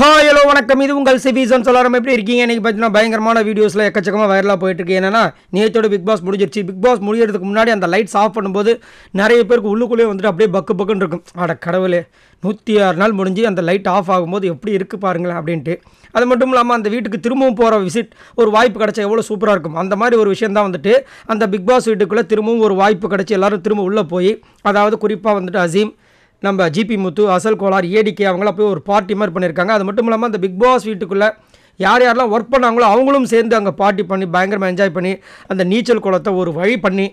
hi hello வணக்கம் இது உங்கள் சிவிசன் சொல்லாரம் எப்படி இருக்கீங்க இன்றைக்கி பார்த்தீங்கன்னா பயங்கரமான வீடியோஸில் எக்கச்சக்கமாக வைரலாக போயிட்டுருக்கு என்னன்னா நேற்றோட பிக் பாஸ் முடிஞ்சிருச்சு பிக் பாஸ் முடியறதுக்கு முன்னாடி அந்த லைட்ஸ் ஆஃப் பண்ணும்போது நிறைய பேருக்கு உள்ளுக்குள்ளேயே வந்துட்டு அப்படியே பக்கு பக்குன்னு இருக்கும் அட கடவுளே நூற்றி ஆறு நாள் முடிஞ்சு அந்த லைட் ஆஃப் ஆகும்போது எப்படி இருக்குது பாருங்களேன் அப்படின்ட்டு அது மட்டும் இல்லாமல் அந்த வீட்டுக்கு திரும்பவும் போகிற விசிட் ஒரு வாய்ப்பு கிடச்சா எவ்வளோ சூப்பராக இருக்கும் அந்த மாதிரி ஒரு விஷயம் தான் வந்துட்டு அந்த பிக் பாஸ் வீட்டுக்குள்ளே திரும்பவும் ஒரு வாய்ப்பு கிடச்சி எல்லோரும் திரும்ப உள்ளே போய் அதாவது குறிப்பாக வந்துட்டு அசீம் நம்ம ஜிபி முத்து அசல் கோலார் ஏடிக்கே அவங்களாம் போய் ஒரு பார்ட்டி மாதிரி பண்ணியிருக்காங்க அது மட்டும் இல்லாமல் அந்த பிக் பாஸ் வீட்டுக்குள்ளே யார் யாரெல்லாம் ஒர்க் பண்ணாங்களோ அவங்களும் சேர்ந்து அங்கே பார்ட்டி பண்ணி பயங்கரமாக என்ஜாய் பண்ணி அந்த நீச்சல் குளத்தை ஒரு வழி பண்ணி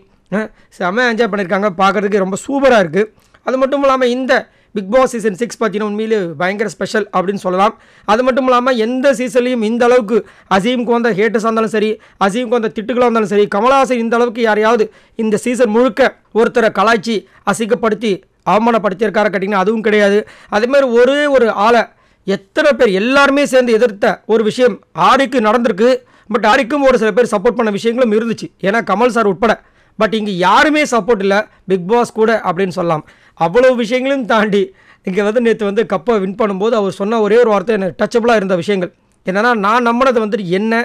செம்ம என்ஜாய் பண்ணியிருக்காங்க பார்க்குறதுக்கு ரொம்ப சூப்பராக இருக்குது அது மட்டும் இல்லாமல் இந்த பிக் பாஸ் சீசன் சிக்ஸ் பார்த்தீங்கன்னா உண்மையிலே பயங்கர ஸ்பெஷல் அப்படின்னு சொல்லலாம் அது மட்டும் இல்லாமல் எந்த சீசன்லையும் இந்த அளவுக்கு அசீமுக்கு வந்த ஹேட்டர்ஸாக இருந்தாலும் சரி அசீமுக்கு வந்த திட்டுகளாக இருந்தாலும் சரி கமலஹாசன் இந்த அளவுக்கு யாரையாவது இந்த சீசன் முழுக்க ஒருத்தரை கலாய்ச்சி அசிங்கப்படுத்தி அவமானப்படுத்தியிருக்காரு கேட்டிங்கன்னா அதுவும் கிடையாது அதேமாதிரி ஒரே ஒரு ஆளை எத்தனை பேர் எல்லாருமே சேர்ந்து எதிர்த்த ஒரு விஷயம் ஆரிக்கு நடந்திருக்கு பட் ஆரிக்கும் ஒரு சில பேர் சப்போர்ட் பண்ண விஷயங்களும் இருந்துச்சு ஏன்னா கமல் சார் உட்பட பட் இங்கே யாருமே சப்போர்ட் இல்லை பிக் பாஸ் கூட அப்படின்னு சொல்லலாம் அவ்வளோ விஷயங்களையும் தாண்டி இங்கே வந்து நேற்று வந்து கப்பை வின் பண்ணும்போது அவர் சொன்ன ஒரே ஒரு வார்த்தை எனக்கு டச்சபிளாக இருந்த விஷயங்கள் என்னென்னா நான் நம்பினது வந்துட்டு என்ன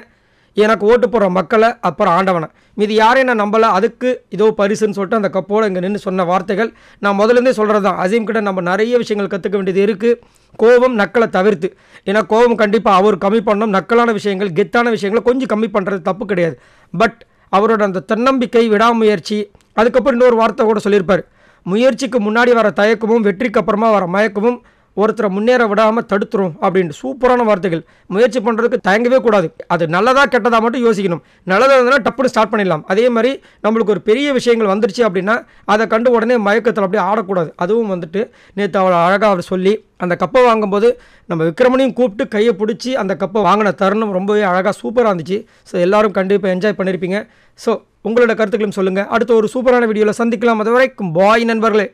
எனக்கு ஓட்டு போடுற மக்களை அப்புறம் ஆண்டவனை மீது யாரையும் நான் நம்பலை அதுக்கு இதோ பரிசுன்னு சொல்லிட்டு அந்த கப்போடு இங்கே நின்று சொன்ன வார்த்தைகள் நான் முதலேருந்தே சொல்கிறது தான் அசீம் கிட்ட நம்ம நிறைய விஷயங்கள் கற்றுக்க வேண்டியது இருக்குது கோபம் நக்களை தவிர்த்து ஏன்னா கோபம் கண்டிப்பாக அவர் கம்மி பண்ணணும் நக்கலான விஷயங்கள் கெத்தான விஷயங்களை கொஞ்சம் கம்மி பண்ணுறது தப்பு கிடையாது பட் அவரோட அந்த தன்னம்பிக்கை விடாமுயற்சி அதுக்கப்புறம் இன்னொரு வார்த்தை கூட சொல்லியிருப்பார் முயற்சிக்கு முன்னாடி வர தயக்கமும் வெற்றிக்கு அப்புறமா வர மயக்கமும் ஒருத்தரை முன்னேற விடாமல் தடுத்துரும் அப்படின்ட்டு சூப்பரான வார்த்தைகள் முயற்சி பண்ணுறதுக்கு தயங்கவே கூடாது அது நல்லதாக கெட்டதாக மட்டும் யோசிக்கணும் நல்லதாக இருந்ததுன்னா டப்புனு ஸ்டார்ட் பண்ணிடலாம் அதே மாதிரி நம்மளுக்கு ஒரு பெரிய விஷயங்கள் வந்துருச்சு அப்படின்னா அதை கண்டு உடனே மயக்கத்தில் அப்படியே ஆடக்கூடாது அதுவும் வந்துட்டு நேற்று அவளை அழகாக அவர் சொல்லி அந்த கப்பை வாங்கும்போது நம்ம விக்ரமனையும் கூப்பிட்டு கையை பிடிச்சி அந்த கப்பை வாங்கின தருணம் ரொம்பவே அழகாக சூப்பராக இருந்துச்சு ஸோ எல்லோரும் கண்டிப்பாக என்ஜாய் பண்ணியிருப்பீங்க ஸோ உங்களோட கருத்துக்களும் சொல்லுங்கள் அடுத்த ஒரு சூப்பரான வீடியோவில் சந்திக்கலாம் அது வரைக்கும் பாய் நண்பர்களே